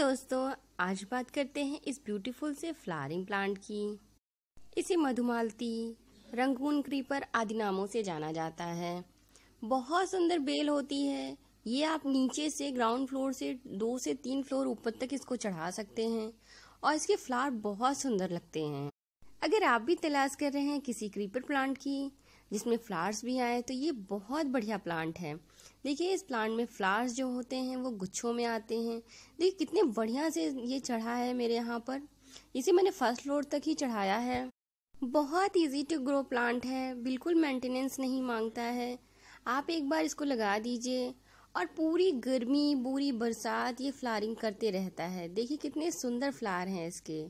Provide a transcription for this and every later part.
दोस्तों आज बात करते हैं इस ब्यूटीफुल से फ्लावरिंग प्लांट की इसे मधुमालती रंगून क्रीपर आदि नामों से जाना जाता है बहुत सुंदर बेल होती है ये आप नीचे से ग्राउंड फ्लोर से दो से तीन फ्लोर ऊपर तक इसको चढ़ा सकते हैं और इसके फ्लावर बहुत सुंदर लगते हैं अगर आप भी तलाश कर रहे हैं किसी क्रीपर प्लांट की जिसमें फ्लावर्स भी आए तो ये बहुत बढ़िया प्लांट है देखिए इस प्लांट में फ्लावर्स जो होते हैं वो गुच्छों में आते हैं देखिए कितने बढ़िया से ये चढ़ा है मेरे यहाँ पर इसे मैंने फर्स्ट फ्लोर तक ही चढ़ाया है बहुत इजी टू ग्रो प्लांट है बिल्कुल मेंटेनेंस नहीं मांगता है आप एक बार इसको लगा दीजिए और पूरी गर्मी पूरी बरसात ये फ्लारिंग करते रहता है देखिए कितने सुंदर फ्लावर हैं इसके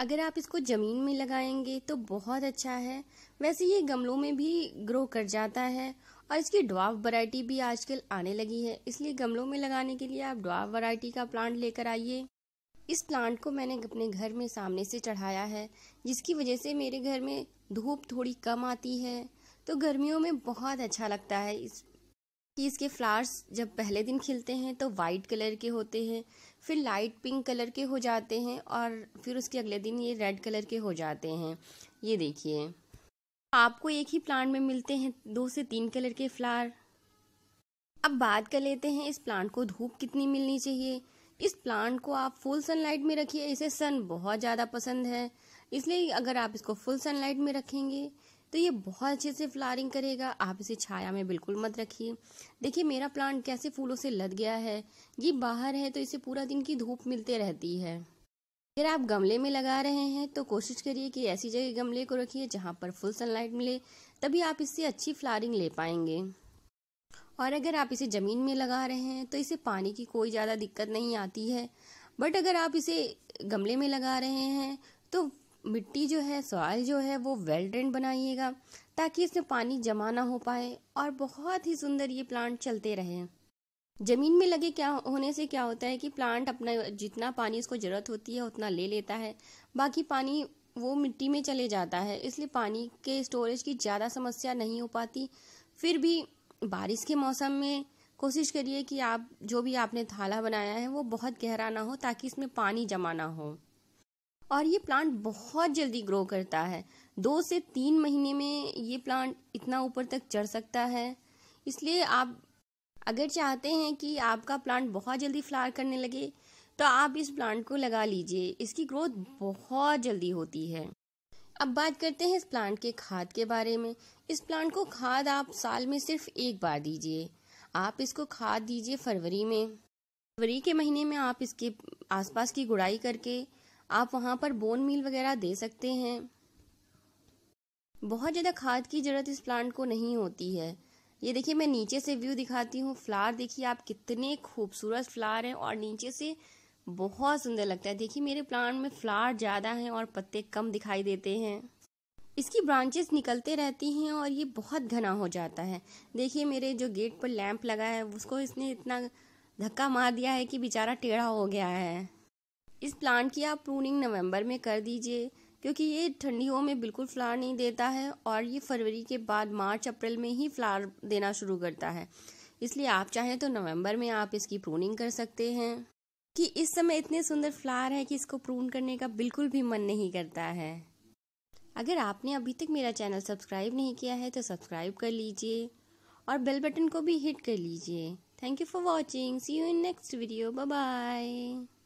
अगर आप इसको ज़मीन में लगाएंगे तो बहुत अच्छा है वैसे ये गमलों में भी ग्रो कर जाता है और इसकी ड्वाफ वैरायटी भी आजकल आने लगी है इसलिए गमलों में लगाने के लिए आप ड्वाफ वैरायटी का प्लांट लेकर आइए इस प्लांट को मैंने अपने घर में सामने से चढ़ाया है जिसकी वजह से मेरे घर में धूप थोड़ी कम आती है तो गर्मियों में बहुत अच्छा लगता है इस कि इसके फ्लावर्स जब पहले दिन खिलते हैं तो वाइट कलर के होते हैं फिर लाइट पिंक कलर के हो जाते हैं और फिर उसके अगले दिन ये रेड कलर के हो जाते हैं ये देखिए आपको एक ही प्लांट में मिलते हैं दो से तीन कलर के फ्लावर अब बात कर लेते हैं इस प्लांट को धूप कितनी मिलनी चाहिए इस प्लांट को आप फुल सनलाइट में रखिए इसे सन बहुत ज़्यादा पसंद है इसलिए अगर आप इसको फुल सनलाइट में रखेंगे तो ये बहुत अच्छे से फ्लारिंग करेगा आप इसे छाया में बिल्कुल मत रखिए देखिए मेरा प्लांट कैसे फूलों से लद गया है ये बाहर है तो इसे पूरा दिन की धूप मिलते रहती है अगर आप गमले में लगा रहे हैं तो कोशिश करिए कि ऐसी जगह गमले को रखिए जहाँ पर फुल सनलाइट मिले तभी आप इससे अच्छी फ्लारिंग ले पाएंगे और अगर आप इसे ज़मीन में लगा रहे हैं तो इसे पानी की कोई ज़्यादा दिक्कत नहीं आती है बट अगर आप इसे गमले में लगा रहे हैं तो मिट्टी जो है सॉइल जो है वो वेल ड्रेन बनाइएगा ताकि इसमें पानी जमा ना हो पाए और बहुत ही सुंदर ये प्लांट चलते रहे जमीन में लगे क्या होने से क्या होता है कि प्लांट अपना जितना पानी इसको जरूरत होती है उतना ले लेता है बाकी पानी वो मिट्टी में चले जाता है इसलिए पानी के स्टोरेज की ज़्यादा समस्या नहीं हो पाती फिर भी बारिश के मौसम में कोशिश करिए कि आप जो भी आपने थाला बनाया है वो बहुत गहरा ना हो ताकि इसमें पानी जमा ना हो और ये प्लांट बहुत जल्दी ग्रो करता है दो से तीन महीने में ये प्लांट इतना ऊपर तक चढ़ सकता है इसलिए आप अगर चाहते हैं कि आपका प्लांट बहुत जल्दी फ्लावर करने लगे तो आप इस प्लांट को लगा लीजिए इसकी ग्रोथ बहुत जल्दी होती है अब बात करते हैं इस प्लांट के खाद के बारे में इस प्लांट को खाद आप साल में सिर्फ एक बार दीजिए आप इसको खाद दीजिए फरवरी में फरवरी के महीने में आप इसके आसपास की गुड़ाई करके आप वहाँ पर बोन मील वगैरह दे सकते हैं बहुत ज़्यादा खाद की ज़रूरत इस प्लांट को नहीं होती है ये देखिए मैं नीचे से व्यू दिखाती हूँ फ्लावर देखिए आप कितने खूबसूरत फ्लावर हैं और नीचे से बहुत सुंदर लगता है देखिए मेरे प्लांट में फ्लावर ज़्यादा हैं और पत्ते कम दिखाई देते हैं इसकी ब्रांचेस निकलते रहती हैं और ये बहुत घना हो जाता है देखिए मेरे जो गेट पर लैंप लगा है उसको इसने इतना धक्का मार दिया है कि बेचारा टेढ़ा हो गया है इस प्लांट की आप प्रूनिंग नवंबर में कर दीजिए क्योंकि ये ठंडियों में बिल्कुल फ्लावर नहीं देता है और ये फरवरी के बाद मार्च अप्रैल में ही फ्लावर देना शुरू करता है इसलिए आप चाहें तो नवंबर में आप इसकी प्रूनिंग कर सकते हैं कि इस समय इतने सुंदर फ्लावर है कि इसको प्रून करने का बिल्कुल भी मन नहीं करता है अगर आपने अभी तक मेरा चैनल सब्सक्राइब नहीं किया है तो सब्सक्राइब कर लीजिए और बेल बटन को भी हिट कर लीजिए thank you for watching see you in next video bye bye